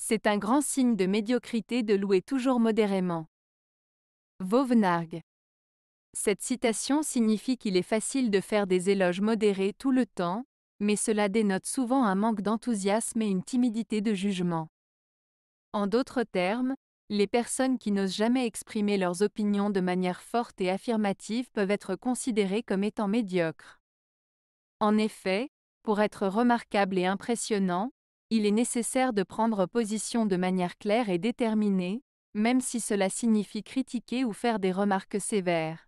C'est un grand signe de médiocrité de louer toujours modérément. Vauvenargue. Cette citation signifie qu'il est facile de faire des éloges modérés tout le temps, mais cela dénote souvent un manque d'enthousiasme et une timidité de jugement. En d'autres termes, les personnes qui n'osent jamais exprimer leurs opinions de manière forte et affirmative peuvent être considérées comme étant médiocres. En effet, pour être remarquable et impressionnant, il est nécessaire de prendre position de manière claire et déterminée, même si cela signifie critiquer ou faire des remarques sévères.